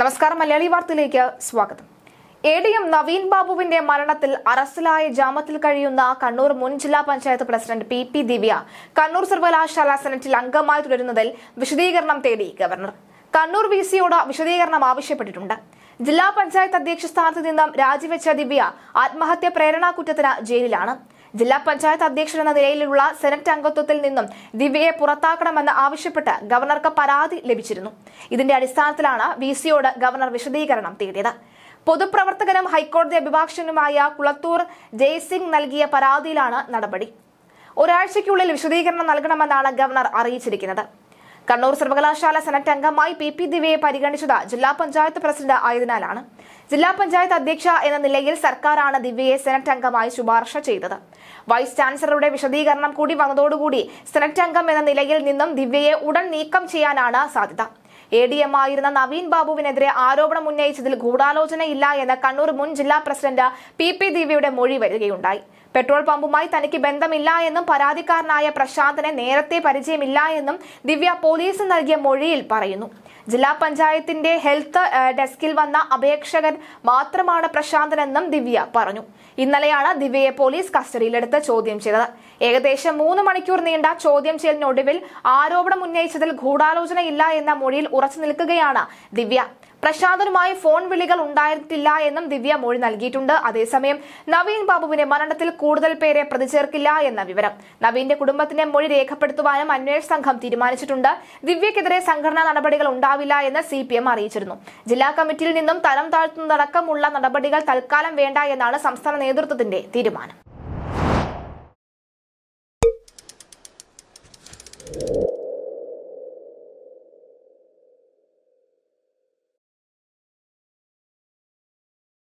നമസ്കാരം മലയാളി വാർത്തയിലേക്ക് സ്വാഗതം എ ഡി എം നവീൻ ബാബുവിന്റെ മരണത്തിൽ അറസ്റ്റിലായ ജാമത്തിൽ കഴിയുന്ന കണ്ണൂർ മുൻ ജില്ലാ panchayat president P P Divya Kannur സർവകലാശാല സെനറ്റിൽ അംഗമായി തുടരുന്നതിൽ വിശദീകരണം തേടി ഗവർണർ കണ്ണൂർ വി സിയോട് വിശദീകരണം ആവശ്യപ്പെട്ടിട്ടുണ്ട് ജില്ലാ പഞ്ചായത്ത് അധ്യക്ഷ സ്ഥാനത്ത് നിന്നും രാജിവെച്ച ദിവ്യ ആത്മഹത്യ പ്രേരണാ കുറ്റത്തിന് ജയിലിലാണ് ജില്ലാ പഞ്ചായത്ത് അധ്യക്ഷൻ എന്ന നിലയിലുള്ള സെനറ്റ് അംഗത്വത്തിൽ നിന്നും ദിവ്യയെ പുറത്താക്കണമെന്ന് ആവശ്യപ്പെട്ട് ഗവർണർക്ക് പരാതി ലഭിച്ചിരുന്നു ഇതിന്റെ അടിസ്ഥാനത്തിലാണ് വി സിയോട് ഗവർണർ വിശദീകരണം തേടിയത് പൊതുപ്രവർത്തകനും ഹൈക്കോടതി അഭിഭാഷകനുമായ കുളത്തൂർ ജയ്സിംഗ് നൽകിയ പരാതിയിലാണ് നടപടി ഒരാഴ്ചയ്ക്കുള്ളിൽ വിശദീകരണം നൽകണമെന്നാണ് ഗവർണർ അറിയിച്ചിരിക്കുന്നത് കണ്ണൂർ സർവകലാശാല സെനറ്റ് അംഗമായി പി പി ദിവ്യയെ പരിഗണിച്ചത് ജില്ലാ പഞ്ചായത്ത് പ്രസിഡന്റ് ആയതിനാലാണ് ജില്ലാ പഞ്ചായത്ത് അധ്യക്ഷ എന്ന നിലയിൽ സർക്കാരാണ് ദിവ്യയെ സെനറ്റ് അംഗമായി ശുപാർശ ചെയ്തത് വൈസ് ചാൻസലറുടെ വിശദീകരണം കൂടി വന്നതോടുകൂടി സെനറ്റ് അംഗം എന്ന നിലയിൽ നിന്നും ദിവ്യയെ ഉടൻ നീക്കം ചെയ്യാനാണ് സാധ്യത എ ഡി എം ആയിരുന്ന നവീൻ ബാബുവിനെതിരെ ആരോപണം ഉന്നയിച്ചതിൽ ഗൂഢാലോചനയില്ല എന്ന് കണ്ണൂർ മുൻ ജില്ലാ പ്രസിഡന്റ് പി പി ദിവ്യയുടെ മൊഴി വരികയുണ്ടായി പെട്രോൾ പമ്പുമായി തനിക്ക് ബന്ധമില്ല എന്നും പരാതിക്കാരനായ പ്രശാന്തിനെ നേരത്തെ പരിചയമില്ല എന്നും ദിവ്യ പോലീസിന് നൽകിയ മൊഴിയിൽ പറയുന്നു ജില്ലാ പഞ്ചായത്തിന്റെ ഹെൽത്ത് ഡെസ്കിൽ വന്ന അപേക്ഷകൻ മാത്രമാണ് പ്രശാന്തനെന്നും ദിവ്യ പറഞ്ഞു ഇന്നലെയാണ് ദിവ്യയെ പോലീസ് കസ്റ്റഡിയിലെടുത്ത് ചോദ്യം ചെയ്തത് ഏകദേശം മൂന്ന് മണിക്കൂർ നീണ്ട ചോദ്യം ചെയ്യലിനൊടുവിൽ ആരോപണം ഉന്നയിച്ചതിൽ ഗൂഢാലോചനയില്ല എന്ന മൊഴിയിൽ ഉറച്ചു നിൽക്കുകയാണ് ദിവ്യ പ്രശാന്തനുമായി ഫോൺ വിളികൾ ഉണ്ടായിട്ടില്ല എന്നും ദിവ്യ മൊഴി നൽകിയിട്ടുണ്ട് അതേസമയം നവീൻ ബാബുവിന്റെ മരണത്തിൽ കൂടുതൽ പേരെ പ്രതിചേർക്കില്ല എന്ന വിവരം നവീന്റെ കുടുംബത്തിന്റെ മൊഴി രേഖപ്പെടുത്തുവാനും അന്വേഷണ സംഘം തീരുമാനിച്ചിട്ടുണ്ട് ദിവ്യക്കെതിരെ സംഘടനാ നടപടികൾ ഉണ്ടാവില്ല എന്ന് സി അറിയിച്ചിരുന്നു ജില്ലാ കമ്മിറ്റിയിൽ നിന്നും തരം താഴ്ത്തുന്നതടക്കമുള്ള നടപടികൾ തൽക്കാലം വേണ്ട എന്നാണ് സംസ്ഥാന നേതൃത്വത്തിന്റെ തീരുമാനം